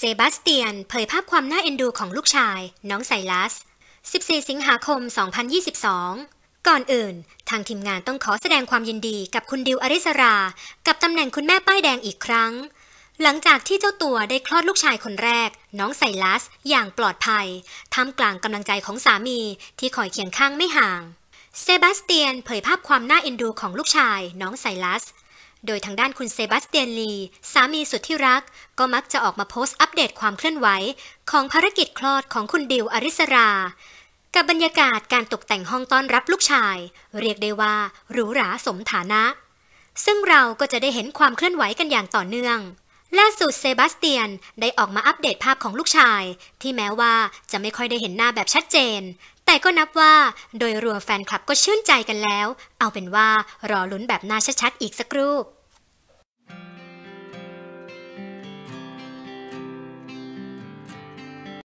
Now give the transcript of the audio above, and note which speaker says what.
Speaker 1: เซบาสเตียนเผยภาพความน่าเอ็นดูของลูกชาย น้องไซลัส 14 สิงหาคม 2022 ก่อนอื่น ทางทีมงานต้องขอแสดงความยินดีกับคุณดิว อริสรา กับตำแหน่งคุณแม่ป้ายแดงอีกครั้ง หลังจากที่เจ้าตัวได้คลอดลูกชายคนแรก น้องไซลัส อย่างปลอดภัยท่ามกลางกำลังใจของสามี ที่คอยเคียงข้างไม่ห่าง เซบาสเตียนเผยภาพความน่าเอ็นดูของลูกชายน้องไซลัสโดยทางด้านคุณเซบาสเตียนลี สามีสุดที่รัก ก็มักจะออกมาโพสต์อัปเดตความเคลื่อนไหวของภารกิจคลอดของคุณดิวอริสรา กับบรรยากาศการตกแต่งห้องต้อนรับลูกชาย เรียกได้ว่าหรูหราสมฐานะ ซึ่งเราก็จะได้เห็นความเคลื่อนไหวกันอย่างต่อเนื่องล่าสุดเซบาสเตียนได้ออกมาอัปเดตภาพของลูกชาย ที่แม้ว่าจะไม่ค่อยได้เห็นหน้าแบบชัดเจนแต่ก็นับว่าโดยรวมแฟนคลับก็ชื่นใจกันแล้ว เอาเป็นว่ารอลุ้นแบบหน้าชัดๆอีกสักรูป